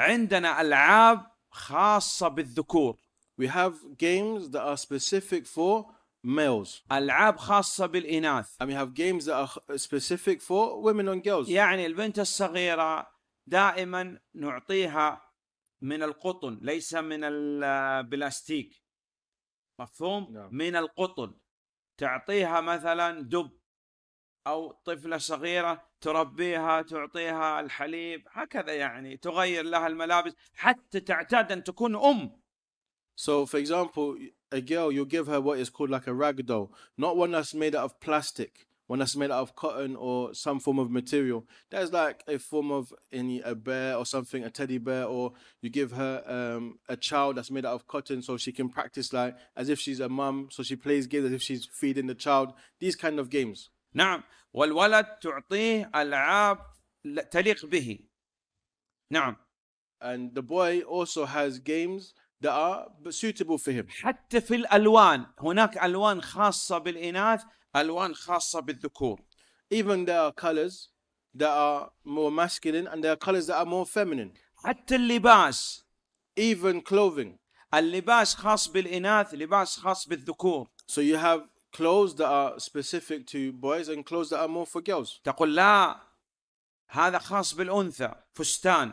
عندنا العاب خاصه بالذكور We have games that are specific for males. العاب خاصه بالاناث. And we have games that are specific for women and girls. يعني البنت الصغيره دائما نعطيها من القطن ليس من البلاستيك. مفهوم؟ no. نعم. من القطن. تعطيها مثلا دب أو طفلة صغيرة تربيها تعطيها الحليب هكذا يعني تغير لها الملابس حتى تعتاد أن تكون أم So for example, a girl, you give her what is called like a rag doll, not one that's made out of plastic, one that's made out of cotton or some form of material. That's like a form of any a bear or something, a teddy bear, or you give her um, a child that's made out of cotton, so she can practice like as if she's a mum, so she plays games as if she's feeding the child. These kind of games. نعم والولد تعطيه العاب تليق به نعم and the boy also has games that are suitable for him حتى في الالوان هناك الوان خاصه بالاناث الوان خاصه بالذكور even there are colors that are more masculine and there are colors that are more feminine حتى اللباس even clothing اللباس خاص بالاناث لباس خاص بالذكور so you have clothes that are specific to boys and clothes that are more for girls. تقول لا هذا خاص بالأنثى فستان.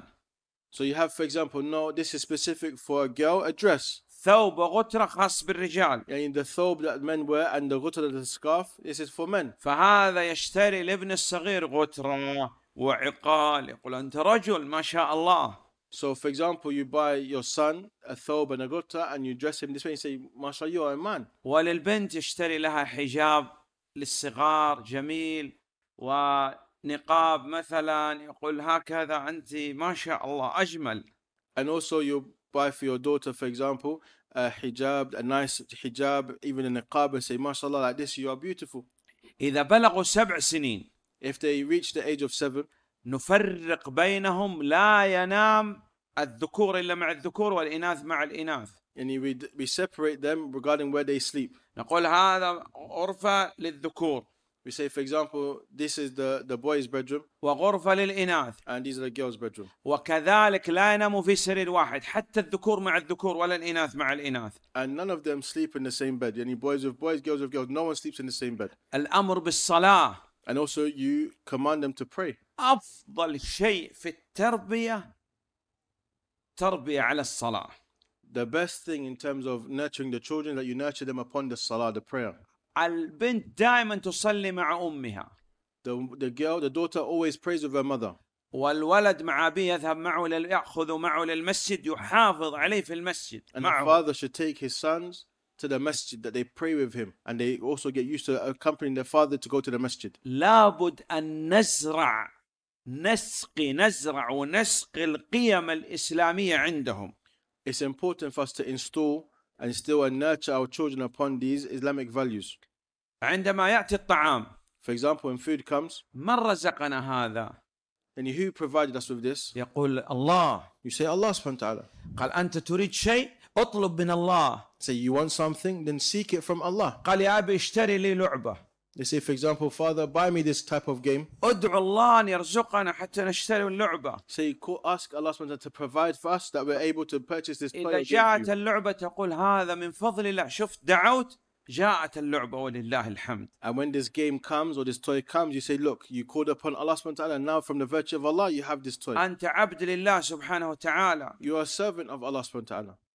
So you have for example no this is specific for a girl a dress. ثوب وغترة خاص بالرجال. يعني the ثوب that men wear and the غترة the scarf this is for men. فهذا يشتري لابن الصغير غترة وعقال يقول أنت رجل ما شاء الله. So, for example, you buy your son a thobe and a gutta and you dress him this way and say, MashaAllah, you are a man. وللبنت يشتري لها حجاب للصغار جميل ونقاب مثلا يقول هكذا أنت ما شاء الله أجمل. And also you buy for your daughter, for example, a hijab, a nice hijab, even a niqab and say, MashaAllah, like this, you are beautiful. إذا بلغوا سبع سنين. If they reach the age of seven. نفرق بينهم لا ينام الذكور الا مع الذكور والاناث مع الاناث يعني we, we separate them regarding where they sleep نقول هذا غرفه للذكور We say, for example, this is the, the boys' bedroom. وغرفة للإناث. And these are the girls' bedroom. وكذلك لا يناموا في سرير واحد، حتى الذكور مع الذكور ولا الإناث مع الإناث. And none of them sleep in the same bed. يعني boys with boys, girls with girls. No one sleeps in the same bed. الأمر بالصلاة. And also you command them to pray. افضل شيء في التربيه تربيه على الصلاه the best thing in terms of nurturing the children that you nurture them upon the salah the prayer البنت دائما تصلي مع امها the, the girl the daughter always prays with her mother والولد مع أبيه يذهب معه يأخذ معه للمسجد يحافظ عليه في المسجد and معه. the father should take his sons to the masjid that they pray with him and they also get used to accompanying their father to go to the masjid لابد أن نزرع نسقي نزرع نسقي القيم الإسلامية عندهم. It's important for us to install and still and nurture our children upon these Islamic values. عندما يأتي الطعام. For example, when food comes. من رزقنا هذا؟ And who provided us with this? يقول الله. You say Allah سبحانه وتعالى. قال أنت تريد شيء اطلب من الله. Say you want something then seek it from Allah. قال يا أبي اشتري لي لعبة. They say, for example, Father, buy me this type of game. ادعو الله أن Say, ask Allah subhanahu wa ta'ala to provide for us that we're able to purchase this player. إذا جاءت اللعبة تقول هذا من فضل الله. شفت دعوت جاءت اللعبة ولله الحمد. And when this game comes or this toy comes, you say, look, you called upon Allah subhanahu wa ta'ala and now from the virtue of Allah you have this toy. أنت عبد لله سبحانه وتعالى. You are a servant of Allah subhanahu wa ta'ala.